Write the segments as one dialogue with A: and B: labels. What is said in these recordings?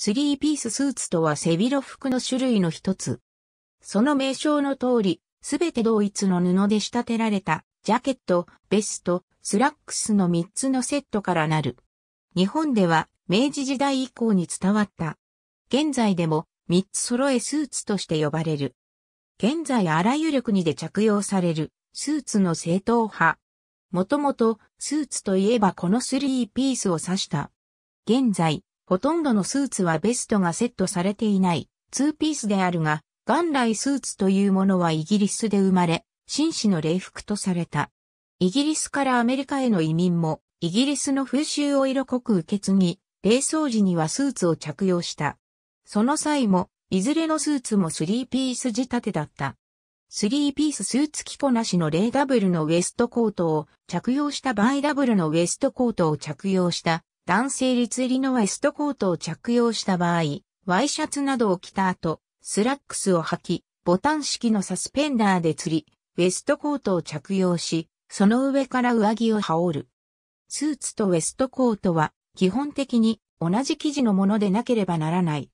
A: スリーピーススーツとは背広服の種類の一つ。その名称の通り、すべて同一の布で仕立てられた、ジャケット、ベスト、スラックスの3つのセットからなる。日本では明治時代以降に伝わった。現在でも3つ揃えスーツとして呼ばれる。現在あらゆる国で着用されるスーツの正統派。もともとスーツといえばこのスリーピースを指した。現在、ほとんどのスーツはベストがセットされていないツーピースであるが、元来スーツというものはイギリスで生まれ、紳士の礼服とされた。イギリスからアメリカへの移民も、イギリスの風習を色濃く受け継ぎ、礼装時にはスーツを着用した。その際も、いずれのスーツもスリーピース仕立てだった。スリーピーススーツ着こなしの0ダブルのウエストコートを着用した場合ダブルのウエストコートを着用した男性立入りのワイストコートを着用した場合、ワイシャツなどを着た後、スラックスを履き、ボタン式のサスペンダーで釣り、ウェストコートを着用し、その上から上着を羽織る。スーツとウェストコートは、基本的に同じ生地のものでなければならない。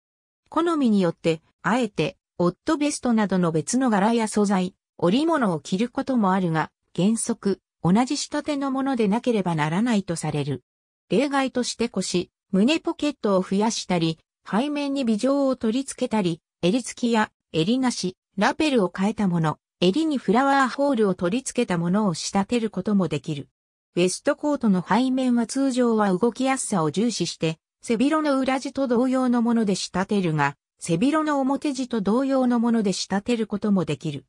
A: 好みによって、あえて、オットベストなどの別の柄や素材、織物を着ることもあるが、原則、同じ仕立てのものでなければならないとされる。例外として腰、胸ポケットを増やしたり、背面に微錠を取り付けたり、襟付きや襟なし、ラペルを変えたもの、襟にフラワーホールを取り付けたものを仕立てることもできる。ウェストコートの背面は通常は動きやすさを重視して、背広の裏地と同様のもので仕立てるが、背広の表地と同様のもので仕立てることもできる。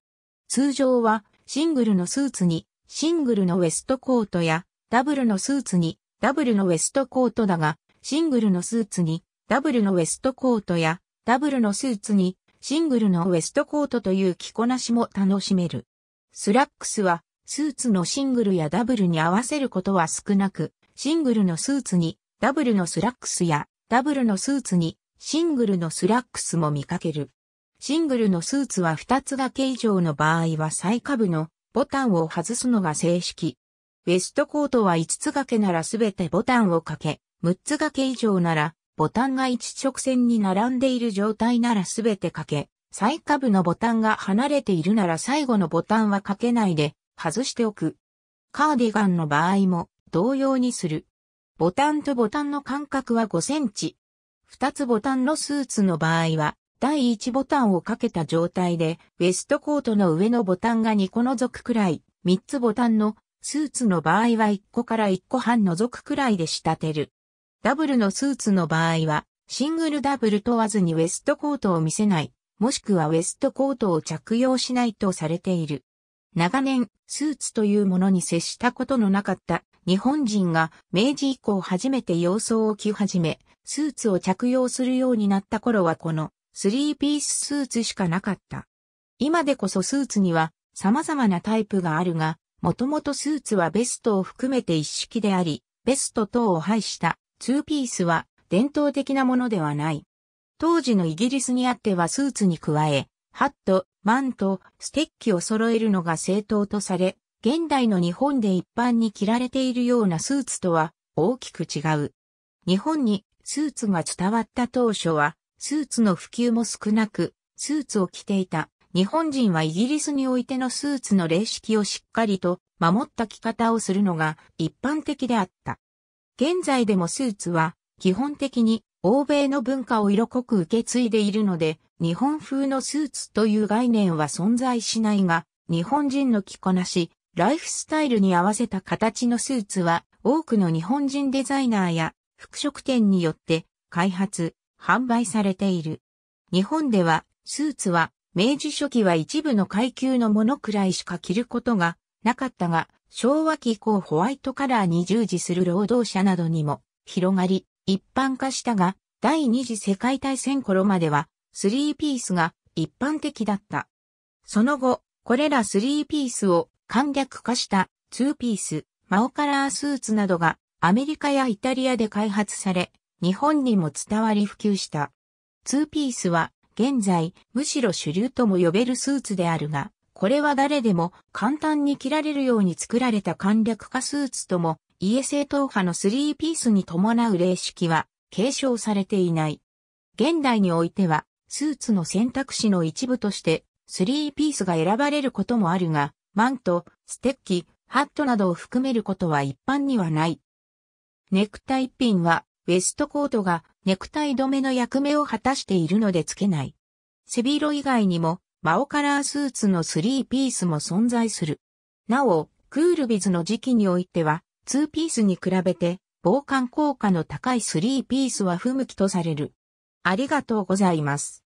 A: 通常はシングルのスーツにシングルのウエストコートやダブルのスーツにダブルのウエストコートだが、シングルのスーツにダブルのウエストコートやダブルのスーツにシングルのウエストコートという着こなしも楽しめる。スラックスはスーツのシングルやダブルに合わせることは少なく、シングルのスーツにダブルのスラックスやダブルのスーツにシングルのスラックスも見かける。シングルのスーツは2つ掛け以上の場合は最下部のボタンを外すのが正式。ウエストコートは5つ掛けならすべてボタンを掛け、6つ掛け以上なら、ボタンが一直線に並んでいる状態ならすべて掛け、最下部のボタンが離れているなら最後のボタンは掛けないで、外しておく。カーディガンの場合も、同様にする。ボタンとボタンの間隔は5センチ。2つボタンのスーツの場合は、第1ボタンをかけた状態で、ウエストコートの上のボタンが2個除くくらい、3つボタンのスーツの場合は1個から1個半覗くくらいで仕立てる。ダブルのスーツの場合は、シングルダブル問わずにウエストコートを見せない、もしくはウエストコートを着用しないとされている。長年、スーツというものに接したことのなかった日本人が明治以降初めて洋装を着始め、スーツを着用するようになった頃はこのスリーピーススーツしかなかった。今でこそスーツには様々なタイプがあるが、もともとスーツはベストを含めて一式であり、ベスト等を排したツーピースは伝統的なものではない。当時のイギリスにあってはスーツに加え、ハット、マント、ステッキを揃えるのが正当とされ、現代の日本で一般に着られているようなスーツとは大きく違う。日本にスーツが伝わった当初は、スーツの普及も少なく、スーツを着ていた日本人はイギリスにおいてのスーツの礼式をしっかりと守った着方をするのが一般的であった。現在でもスーツは基本的に欧米の文化を色濃く受け継いでいるので、日本風のスーツという概念は存在しないが、日本人の着こなし、ライフスタイルに合わせた形のスーツは、多くの日本人デザイナーや服飾店によって開発、販売されている。日本では、スーツは明治初期は一部の階級のものくらいしか着ることがなかったが、昭和期以降ホワイトカラーに従事する労働者などにも広がり、一般化したが、第二次世界大戦頃までは、スリーピースが一般的だった。その後、これらスリーピースを簡略化したツーピース、マオカラースーツなどがアメリカやイタリアで開発され、日本にも伝わり普及した。ツーピースは現在、むしろ主流とも呼べるスーツであるが、これは誰でも簡単に着られるように作られた簡略化スーツとも、家政党派のスリーピースに伴う例式は継承されていない。現代においては、スーツの選択肢の一部として、スリーピースが選ばれることもあるが、マント、ステッキ、ハットなどを含めることは一般にはない。ネクタイピンはウェストコートがネクタイ止めの役目を果たしているのでつけない。背広以外にも、マオカラースーツのスリーピースも存在する。なお、クールビズの時期においては、ツーピースに比べて、防寒効果の高いスリーピースは不向きとされる。ありがとうございます。